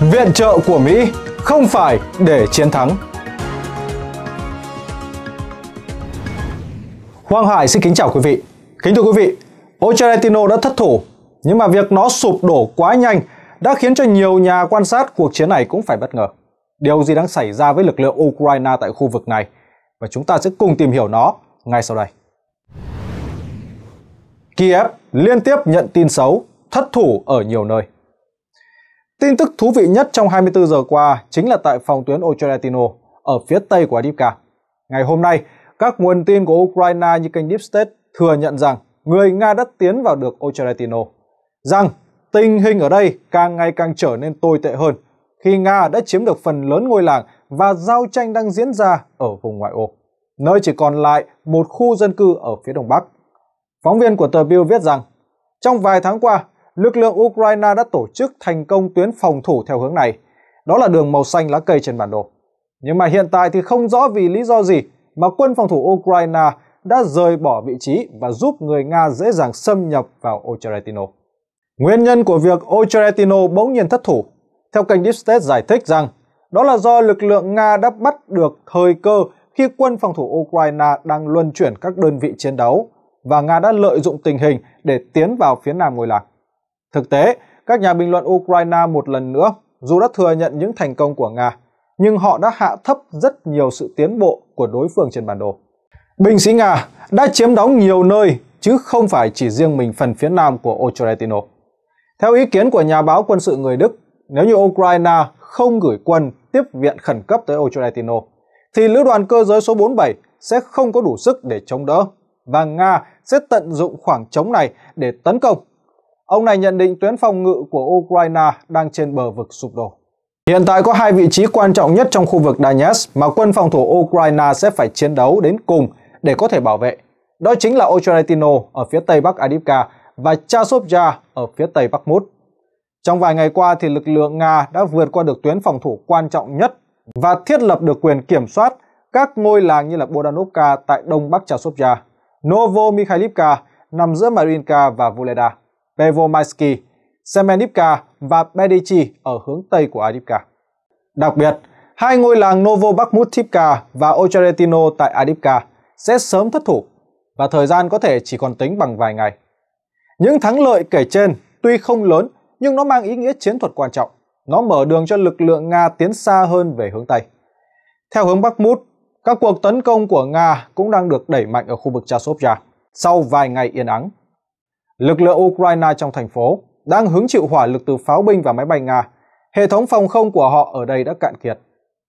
Viện trợ của Mỹ không phải để chiến thắng. Hoàng Hải xin kính chào quý vị. Kính thưa quý vị, Ochelentino đã thất thủ, nhưng mà việc nó sụp đổ quá nhanh đã khiến cho nhiều nhà quan sát cuộc chiến này cũng phải bất ngờ. Điều gì đang xảy ra với lực lượng Ukraine tại khu vực này? Và chúng ta sẽ cùng tìm hiểu nó ngay sau đây. Kiev liên tiếp nhận tin xấu, thất thủ ở nhiều nơi. Tin tức thú vị nhất trong 24 giờ qua chính là tại phòng tuyến Ocheretino ở phía tây của Adivka. Ngày hôm nay, các nguồn tin của Ukraine như kênh Deep State thừa nhận rằng người Nga đã tiến vào được Ocheretino, rằng tình hình ở đây càng ngày càng trở nên tồi tệ hơn khi Nga đã chiếm được phần lớn ngôi làng và giao tranh đang diễn ra ở vùng ngoại ô, nơi chỉ còn lại một khu dân cư ở phía đông bắc. Phóng viên của tờ Bill viết rằng, trong vài tháng qua, lực lượng Ukraine đã tổ chức thành công tuyến phòng thủ theo hướng này. Đó là đường màu xanh lá cây trên bản đồ. Nhưng mà hiện tại thì không rõ vì lý do gì mà quân phòng thủ Ukraine đã rời bỏ vị trí và giúp người Nga dễ dàng xâm nhập vào Ocheretino. Nguyên nhân của việc Ocheretino bỗng nhiên thất thủ, theo kênh Deep State giải thích rằng đó là do lực lượng Nga đã bắt được thời cơ khi quân phòng thủ Ukraine đang luân chuyển các đơn vị chiến đấu và Nga đã lợi dụng tình hình để tiến vào phía nam ngôi làng. Thực tế, các nhà bình luận Ukraine một lần nữa, dù đã thừa nhận những thành công của Nga, nhưng họ đã hạ thấp rất nhiều sự tiến bộ của đối phương trên bản đồ. Binh sĩ Nga đã chiếm đóng nhiều nơi chứ không phải chỉ riêng mình phần phía nam của Ocheretino. Theo ý kiến của nhà báo quân sự người Đức, nếu như Ukraine không gửi quân tiếp viện khẩn cấp tới Ocheretino, thì lữ đoàn cơ giới số 47 sẽ không có đủ sức để chống đỡ và Nga sẽ tận dụng khoảng trống này để tấn công Ông này nhận định tuyến phòng ngự của Ukraine đang trên bờ vực sụp đổ. Hiện tại có hai vị trí quan trọng nhất trong khu vực Donetsk mà quân phòng thủ Ukraine sẽ phải chiến đấu đến cùng để có thể bảo vệ. Đó chính là Ocheretino ở phía tây bắc Adivka và Chasovya ở phía tây bắc Mút. Trong vài ngày qua thì lực lượng Nga đã vượt qua được tuyến phòng thủ quan trọng nhất và thiết lập được quyền kiểm soát các ngôi làng như là Bodanovka tại đông bắc Chasovya, Novo Mikhailivka nằm giữa Marinka và Voleda. Bevomaisky, Semenivka và Bedichi ở hướng tây của Adipka. Đặc biệt, hai ngôi làng Novobakhmutivka và Ocheretino tại Adipka sẽ sớm thất thủ và thời gian có thể chỉ còn tính bằng vài ngày. Những thắng lợi kể trên tuy không lớn nhưng nó mang ý nghĩa chiến thuật quan trọng. Nó mở đường cho lực lượng Nga tiến xa hơn về hướng Tây. Theo hướng Bắc Mút, các cuộc tấn công của Nga cũng đang được đẩy mạnh ở khu vực Chasovya sau vài ngày yên ắng. Lực lượng Ukraine trong thành phố đang hứng chịu hỏa lực từ pháo binh và máy bay Nga. Hệ thống phòng không của họ ở đây đã cạn kiệt.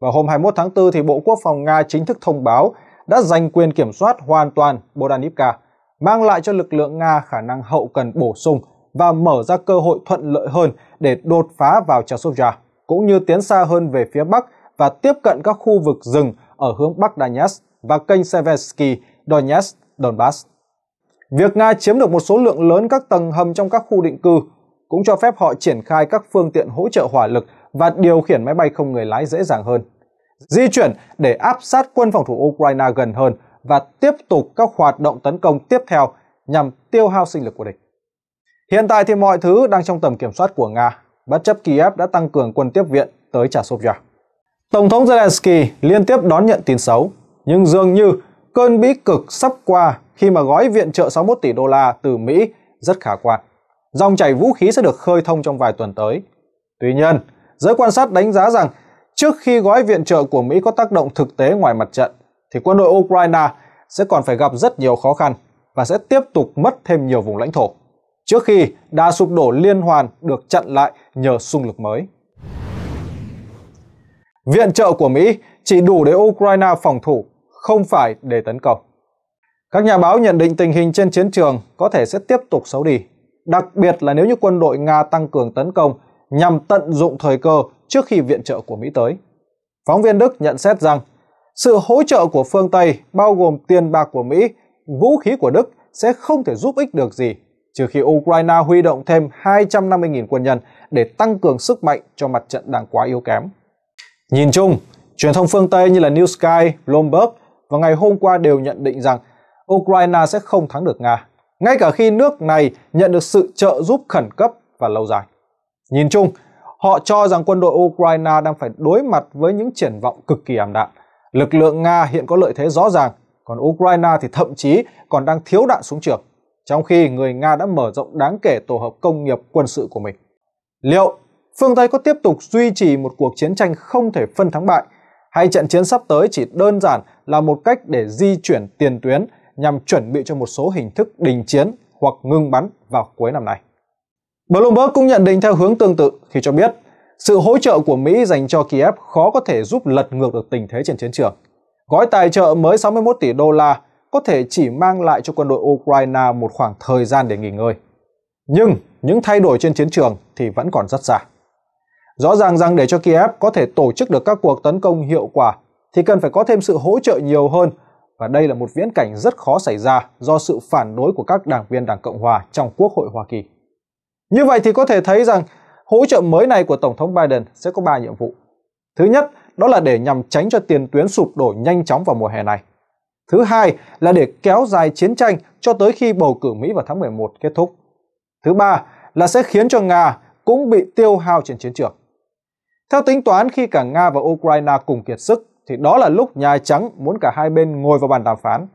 Vào hôm 21 tháng 4 thì Bộ Quốc phòng Nga chính thức thông báo đã giành quyền kiểm soát hoàn toàn Bodanivka, mang lại cho lực lượng Nga khả năng hậu cần bổ sung và mở ra cơ hội thuận lợi hơn để đột phá vào Chasovia, cũng như tiến xa hơn về phía Bắc và tiếp cận các khu vực rừng ở hướng Bắc Donetsk và kênh Seversky, Donetsk, Donbass. Việc Nga chiếm được một số lượng lớn các tầng hầm trong các khu định cư cũng cho phép họ triển khai các phương tiện hỗ trợ hỏa lực và điều khiển máy bay không người lái dễ dàng hơn. Di chuyển để áp sát quân phòng thủ Ukraine gần hơn và tiếp tục các hoạt động tấn công tiếp theo nhằm tiêu hao sinh lực của địch. Hiện tại thì mọi thứ đang trong tầm kiểm soát của Nga, bất chấp Kiev đã tăng cường quân tiếp viện tới Chasovia. Tổng thống Zelensky liên tiếp đón nhận tin xấu, nhưng dường như cơn bí cực sắp qua khi mà gói viện trợ 61 tỷ đô la từ Mỹ rất khả quan. Dòng chảy vũ khí sẽ được khơi thông trong vài tuần tới. Tuy nhiên, giới quan sát đánh giá rằng trước khi gói viện trợ của Mỹ có tác động thực tế ngoài mặt trận, thì quân đội Ukraine sẽ còn phải gặp rất nhiều khó khăn và sẽ tiếp tục mất thêm nhiều vùng lãnh thổ trước khi đà sụp đổ liên hoàn được chặn lại nhờ xung lực mới. Viện trợ của Mỹ chỉ đủ để Ukraine phòng thủ, không phải để tấn công. Các nhà báo nhận định tình hình trên chiến trường có thể sẽ tiếp tục xấu đi, đặc biệt là nếu như quân đội Nga tăng cường tấn công nhằm tận dụng thời cơ trước khi viện trợ của Mỹ tới. Phóng viên Đức nhận xét rằng, sự hỗ trợ của phương Tây bao gồm tiền bạc của Mỹ, vũ khí của Đức sẽ không thể giúp ích được gì trừ khi Ukraine huy động thêm 250.000 quân nhân để tăng cường sức mạnh cho mặt trận đang quá yếu kém. Nhìn chung, truyền thông phương Tây như là New Sky, Bloomberg vào ngày hôm qua đều nhận định rằng Ukraine sẽ không thắng được Nga, ngay cả khi nước này nhận được sự trợ giúp khẩn cấp và lâu dài. Nhìn chung, họ cho rằng quân đội Ukraine đang phải đối mặt với những triển vọng cực kỳ ảm đạm. Lực lượng Nga hiện có lợi thế rõ ràng, còn Ukraine thì thậm chí còn đang thiếu đạn súng trường, trong khi người Nga đã mở rộng đáng kể tổ hợp công nghiệp quân sự của mình. Liệu phương Tây có tiếp tục duy trì một cuộc chiến tranh không thể phân thắng bại, hay trận chiến sắp tới chỉ đơn giản là một cách để di chuyển tiền tuyến nhằm chuẩn bị cho một số hình thức đình chiến hoặc ngưng bắn vào cuối năm nay. Bloomberg cũng nhận định theo hướng tương tự khi cho biết sự hỗ trợ của Mỹ dành cho Kiev khó có thể giúp lật ngược được tình thế trên chiến trường. Gói tài trợ mới 61 tỷ đô la có thể chỉ mang lại cho quân đội Ukraine một khoảng thời gian để nghỉ ngơi. Nhưng những thay đổi trên chiến trường thì vẫn còn rất xa. Rõ ràng rằng để cho Kiev có thể tổ chức được các cuộc tấn công hiệu quả thì cần phải có thêm sự hỗ trợ nhiều hơn và đây là một viễn cảnh rất khó xảy ra do sự phản đối của các đảng viên Đảng Cộng Hòa trong Quốc hội Hoa Kỳ. Như vậy thì có thể thấy rằng hỗ trợ mới này của Tổng thống Biden sẽ có 3 nhiệm vụ. Thứ nhất, đó là để nhằm tránh cho tiền tuyến sụp đổ nhanh chóng vào mùa hè này. Thứ hai là để kéo dài chiến tranh cho tới khi bầu cử Mỹ vào tháng 11 kết thúc. Thứ ba là sẽ khiến cho Nga cũng bị tiêu hao trên chiến trường. Theo tính toán khi cả Nga và Ukraine cùng kiệt sức thì đó là lúc Nhà Trắng muốn cả hai bên ngồi vào bàn đàm phán.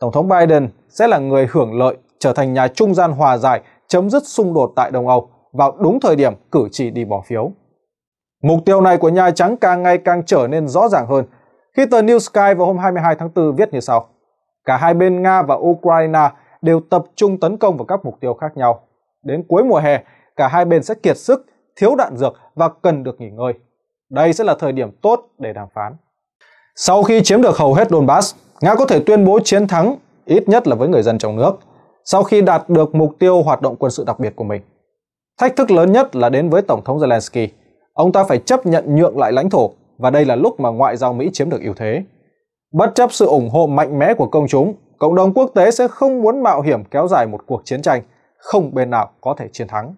Tổng thống Biden sẽ là người hưởng lợi trở thành nhà trung gian hòa giải chấm dứt xung đột tại Đông Âu vào đúng thời điểm cử tri đi bỏ phiếu. Mục tiêu này của Nhà Trắng càng ngày càng trở nên rõ ràng hơn khi tờ New Sky vào hôm 22 tháng 4 viết như sau. Cả hai bên Nga và Ukraine đều tập trung tấn công vào các mục tiêu khác nhau. Đến cuối mùa hè, cả hai bên sẽ kiệt sức, thiếu đạn dược và cần được nghỉ ngơi. Đây sẽ là thời điểm tốt để đàm phán. Sau khi chiếm được hầu hết Donbass, Nga có thể tuyên bố chiến thắng, ít nhất là với người dân trong nước, sau khi đạt được mục tiêu hoạt động quân sự đặc biệt của mình. Thách thức lớn nhất là đến với Tổng thống Zelensky. Ông ta phải chấp nhận nhượng lại lãnh thổ, và đây là lúc mà ngoại giao Mỹ chiếm được ưu thế. Bất chấp sự ủng hộ mạnh mẽ của công chúng, cộng đồng quốc tế sẽ không muốn mạo hiểm kéo dài một cuộc chiến tranh, không bên nào có thể chiến thắng.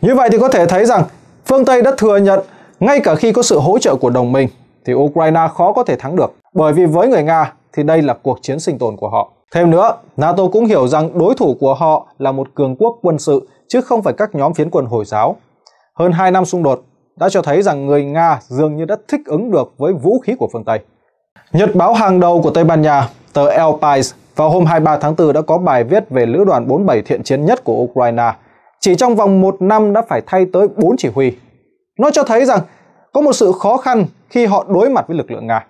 Như vậy thì có thể thấy rằng phương Tây đã thừa nhận ngay cả khi có sự hỗ trợ của đồng minh, thì Ukraine khó có thể thắng được, bởi vì với người Nga thì đây là cuộc chiến sinh tồn của họ. Thêm nữa, NATO cũng hiểu rằng đối thủ của họ là một cường quốc quân sự chứ không phải các nhóm phiến quân Hồi giáo. Hơn 2 năm xung đột đã cho thấy rằng người Nga dường như đã thích ứng được với vũ khí của phương Tây. Nhật báo hàng đầu của Tây Ban Nha, tờ El País, vào hôm 23 tháng 4 đã có bài viết về lữ đoàn 47 thiện chiến nhất của Ukraine. Chỉ trong vòng một năm đã phải thay tới 4 chỉ huy. Nó cho thấy rằng có một sự khó khăn khi họ đối mặt với lực lượng Nga.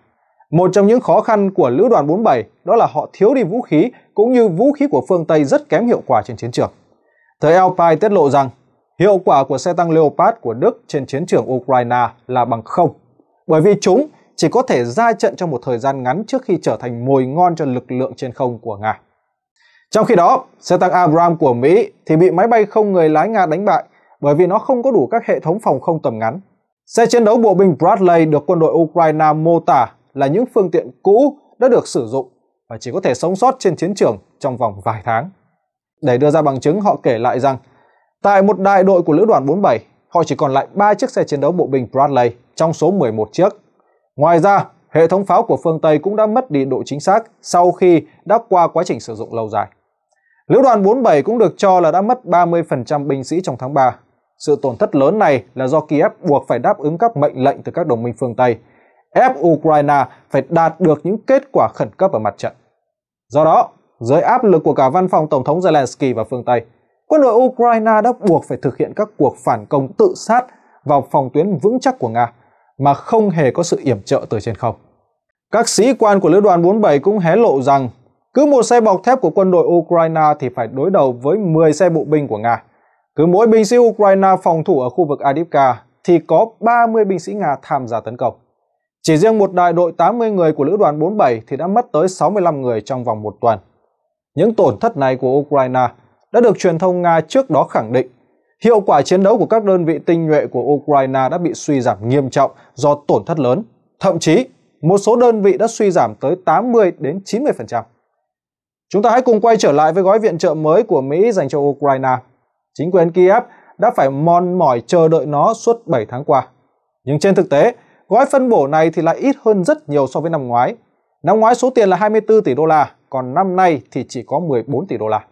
Một trong những khó khăn của lữ đoàn 47 đó là họ thiếu đi vũ khí cũng như vũ khí của phương Tây rất kém hiệu quả trên chiến trường. Thời Alpine tiết lộ rằng hiệu quả của xe tăng Leopard của Đức trên chiến trường Ukraine là bằng không, bởi vì chúng chỉ có thể ra trận trong một thời gian ngắn trước khi trở thành mồi ngon cho lực lượng trên không của Nga. Trong khi đó, xe tăng Abram của Mỹ thì bị máy bay không người lái Nga đánh bại bởi vì nó không có đủ các hệ thống phòng không tầm ngắn Xe chiến đấu bộ binh Bradley được quân đội Ukraine mô tả là những phương tiện cũ đã được sử dụng và chỉ có thể sống sót trên chiến trường trong vòng vài tháng. Để đưa ra bằng chứng, họ kể lại rằng tại một đại đội của lữ đoàn 47, họ chỉ còn lại 3 chiếc xe chiến đấu bộ binh Bradley trong số 11 chiếc. Ngoài ra, hệ thống pháo của phương Tây cũng đã mất đi độ chính xác sau khi đã qua quá trình sử dụng lâu dài. Lữ đoàn 47 cũng được cho là đã mất 30% binh sĩ trong tháng 3 sự tổn thất lớn này là do Kiev buộc phải đáp ứng các mệnh lệnh từ các đồng minh phương Tây, ép Ukraine phải đạt được những kết quả khẩn cấp ở mặt trận. Do đó, dưới áp lực của cả văn phòng Tổng thống Zelensky và phương Tây, quân đội Ukraine đã buộc phải thực hiện các cuộc phản công tự sát vào phòng tuyến vững chắc của Nga mà không hề có sự yểm trợ từ trên không. Các sĩ quan của lữ đoàn 47 cũng hé lộ rằng cứ một xe bọc thép của quân đội Ukraine thì phải đối đầu với 10 xe bộ binh của Nga. Cứ mỗi binh sĩ Ukraine phòng thủ ở khu vực Adivka thì có 30 binh sĩ Nga tham gia tấn công. Chỉ riêng một đại đội 80 người của lữ đoàn 47 thì đã mất tới 65 người trong vòng một tuần. Những tổn thất này của Ukraine đã được truyền thông Nga trước đó khẳng định. Hiệu quả chiến đấu của các đơn vị tinh nhuệ của Ukraine đã bị suy giảm nghiêm trọng do tổn thất lớn, thậm chí một số đơn vị đã suy giảm tới 80 đến 90%. Chúng ta hãy cùng quay trở lại với gói viện trợ mới của Mỹ dành cho Ukraine chính quyền Kiev đã phải mòn mỏi chờ đợi nó suốt 7 tháng qua. Nhưng trên thực tế, gói phân bổ này thì lại ít hơn rất nhiều so với năm ngoái. Năm ngoái số tiền là 24 tỷ đô la, còn năm nay thì chỉ có 14 tỷ đô la.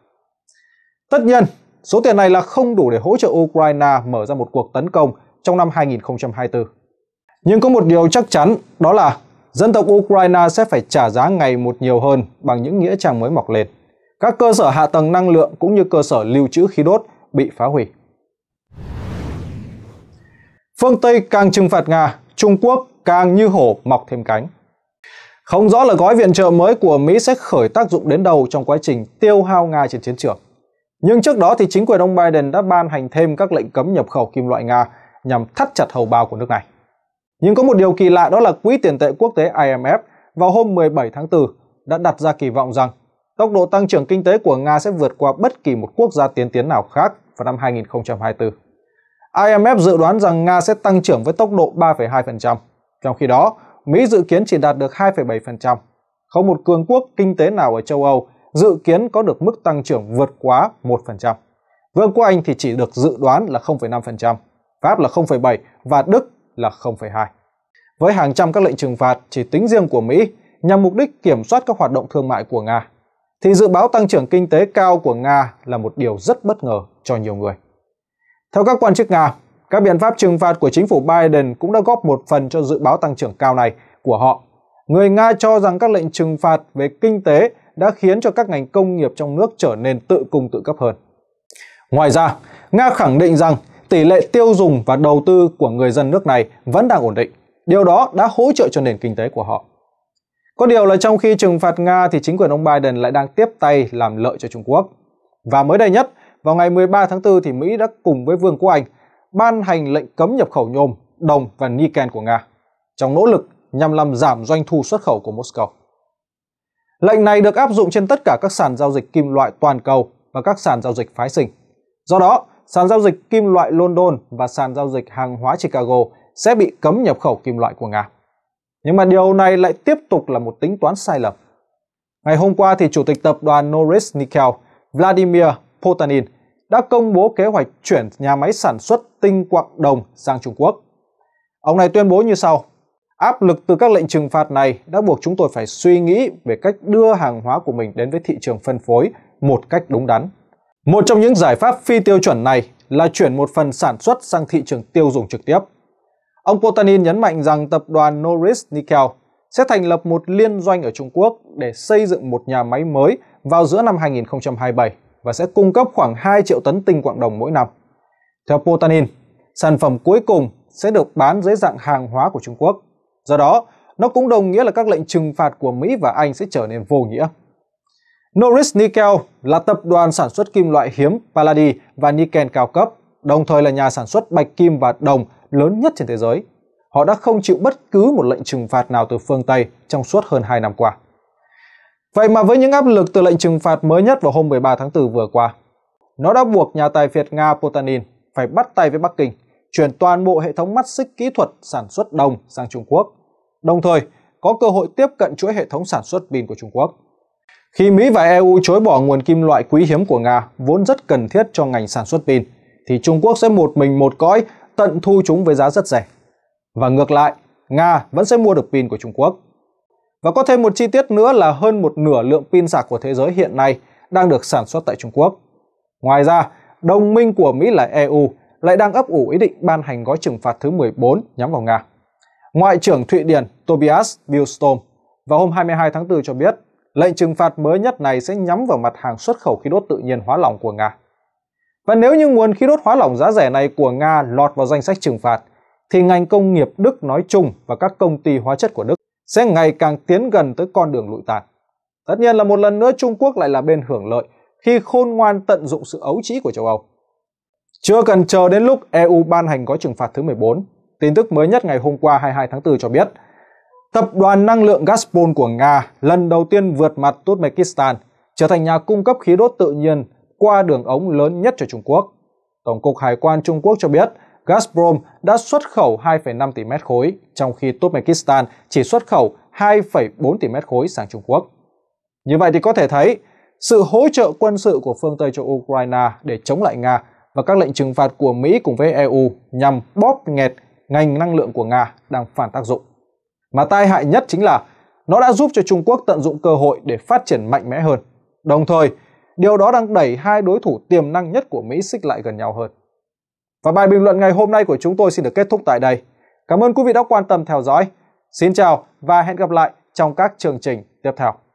Tất nhiên, số tiền này là không đủ để hỗ trợ Ukraine mở ra một cuộc tấn công trong năm 2024. Nhưng có một điều chắc chắn, đó là dân tộc Ukraine sẽ phải trả giá ngày một nhiều hơn bằng những nghĩa trang mới mọc lên. Các cơ sở hạ tầng năng lượng cũng như cơ sở lưu trữ khí đốt bị phá hủy. Phương Tây càng trừng phạt Nga, Trung Quốc càng như hổ mọc thêm cánh. Không rõ là gói viện trợ mới của Mỹ sẽ khởi tác dụng đến đâu trong quá trình tiêu hao Nga trên chiến trường. Nhưng trước đó thì chính quyền ông Biden đã ban hành thêm các lệnh cấm nhập khẩu kim loại Nga nhằm thắt chặt hầu bao của nước này. Nhưng có một điều kỳ lạ đó là Quỹ tiền tệ quốc tế IMF vào hôm 17 tháng 4 đã đặt ra kỳ vọng rằng tốc độ tăng trưởng kinh tế của Nga sẽ vượt qua bất kỳ một quốc gia tiến tiến nào khác vào năm 2024. IMF dự đoán rằng Nga sẽ tăng trưởng với tốc độ 3,2%, trong khi đó Mỹ dự kiến chỉ đạt được 2,7%. Không một cường quốc kinh tế nào ở châu Âu dự kiến có được mức tăng trưởng vượt quá 1%. Vương quốc Anh thì chỉ được dự đoán là 0,5%, Pháp là 0,7% và Đức là 0,2%. Với hàng trăm các lệnh trừng phạt chỉ tính riêng của Mỹ nhằm mục đích kiểm soát các hoạt động thương mại của Nga, thì dự báo tăng trưởng kinh tế cao của Nga là một điều rất bất ngờ cho nhiều người. Theo các quan chức Nga, các biện pháp trừng phạt của chính phủ Biden cũng đã góp một phần cho dự báo tăng trưởng cao này của họ. Người Nga cho rằng các lệnh trừng phạt về kinh tế đã khiến cho các ngành công nghiệp trong nước trở nên tự cung tự cấp hơn. Ngoài ra, Nga khẳng định rằng tỷ lệ tiêu dùng và đầu tư của người dân nước này vẫn đang ổn định. Điều đó đã hỗ trợ cho nền kinh tế của họ. Có điều là trong khi trừng phạt Nga thì chính quyền ông Biden lại đang tiếp tay làm lợi cho Trung Quốc. Và mới đây nhất, vào ngày 13 tháng 4 thì Mỹ đã cùng với Vương quốc Anh ban hành lệnh cấm nhập khẩu nhôm, đồng và niken của Nga trong nỗ lực nhằm làm giảm doanh thu xuất khẩu của Moscow. Lệnh này được áp dụng trên tất cả các sàn giao dịch kim loại toàn cầu và các sàn giao dịch phái sinh. Do đó, sàn giao dịch kim loại London và sàn giao dịch hàng hóa Chicago sẽ bị cấm nhập khẩu kim loại của Nga. Nhưng mà điều này lại tiếp tục là một tính toán sai lầm. Ngày hôm qua thì Chủ tịch tập đoàn Norilsk Nickel Vladimir Potanin đã công bố kế hoạch chuyển nhà máy sản xuất tinh quặng đồng sang Trung Quốc. Ông này tuyên bố như sau, áp lực từ các lệnh trừng phạt này đã buộc chúng tôi phải suy nghĩ về cách đưa hàng hóa của mình đến với thị trường phân phối một cách đúng đắn. Một trong những giải pháp phi tiêu chuẩn này là chuyển một phần sản xuất sang thị trường tiêu dùng trực tiếp. Ông Potanin nhấn mạnh rằng tập đoàn Norris Nickel sẽ thành lập một liên doanh ở Trung Quốc để xây dựng một nhà máy mới vào giữa năm 2027 và sẽ cung cấp khoảng 2 triệu tấn tinh quạng đồng mỗi năm. Theo Potanin, sản phẩm cuối cùng sẽ được bán dưới dạng hàng hóa của Trung Quốc. Do đó, nó cũng đồng nghĩa là các lệnh trừng phạt của Mỹ và Anh sẽ trở nên vô nghĩa. Norris Nickel là tập đoàn sản xuất kim loại hiếm palladi và nickel cao cấp, đồng thời là nhà sản xuất bạch kim và đồng lớn nhất trên thế giới. Họ đã không chịu bất cứ một lệnh trừng phạt nào từ phương Tây trong suốt hơn 2 năm qua. Vậy mà với những áp lực từ lệnh trừng phạt mới nhất vào hôm 13 tháng 4 vừa qua, nó đã buộc nhà tài phiệt Nga Putin phải bắt tay với Bắc Kinh, chuyển toàn bộ hệ thống mắt xích kỹ thuật sản xuất đồng sang Trung Quốc, đồng thời có cơ hội tiếp cận chuỗi hệ thống sản xuất pin của Trung Quốc. Khi Mỹ và EU chối bỏ nguồn kim loại quý hiếm của Nga vốn rất cần thiết cho ngành sản xuất pin, thì Trung Quốc sẽ một mình một cõi tận thu chúng với giá rất rẻ. Và ngược lại, Nga vẫn sẽ mua được pin của Trung Quốc. Và có thêm một chi tiết nữa là hơn một nửa lượng pin sạc của thế giới hiện nay đang được sản xuất tại Trung Quốc. Ngoài ra, đồng minh của Mỹ là EU lại đang ấp ủ ý định ban hành gói trừng phạt thứ 14 nhắm vào Nga. Ngoại trưởng Thụy Điển Tobias Billstorm vào hôm 22 tháng 4 cho biết, lệnh trừng phạt mới nhất này sẽ nhắm vào mặt hàng xuất khẩu khí đốt tự nhiên hóa lỏng của Nga. Và nếu như nguồn khí đốt hóa lỏng giá rẻ này của Nga lọt vào danh sách trừng phạt, thì ngành công nghiệp Đức nói chung và các công ty hóa chất của Đức sẽ ngày càng tiến gần tới con đường lụi tàn. Tất nhiên là một lần nữa Trung Quốc lại là bên hưởng lợi khi khôn ngoan tận dụng sự ấu trĩ của châu Âu. Chưa cần chờ đến lúc EU ban hành gói trừng phạt thứ 14, tin tức mới nhất ngày hôm qua 22 tháng 4 cho biết, tập đoàn năng lượng Gazprom của Nga lần đầu tiên vượt mặt Turkmenistan, trở thành nhà cung cấp khí đốt tự nhiên qua đường ống lớn nhất cho Trung Quốc. Tổng cục Hải quan Trung Quốc cho biết, Gazprom đã xuất khẩu 2,5 tỷ mét khối, trong khi Turkmenistan chỉ xuất khẩu 2,4 tỷ mét khối sang Trung Quốc. Như vậy thì có thể thấy, sự hỗ trợ quân sự của phương Tây cho Ukraine để chống lại Nga và các lệnh trừng phạt của Mỹ cùng với EU nhằm bóp nghẹt ngành năng lượng của Nga đang phản tác dụng. Mà tai hại nhất chính là nó đã giúp cho Trung Quốc tận dụng cơ hội để phát triển mạnh mẽ hơn. Đồng thời, Điều đó đang đẩy hai đối thủ tiềm năng nhất của Mỹ xích lại gần nhau hơn. Và bài bình luận ngày hôm nay của chúng tôi xin được kết thúc tại đây. Cảm ơn quý vị đã quan tâm theo dõi. Xin chào và hẹn gặp lại trong các chương trình tiếp theo.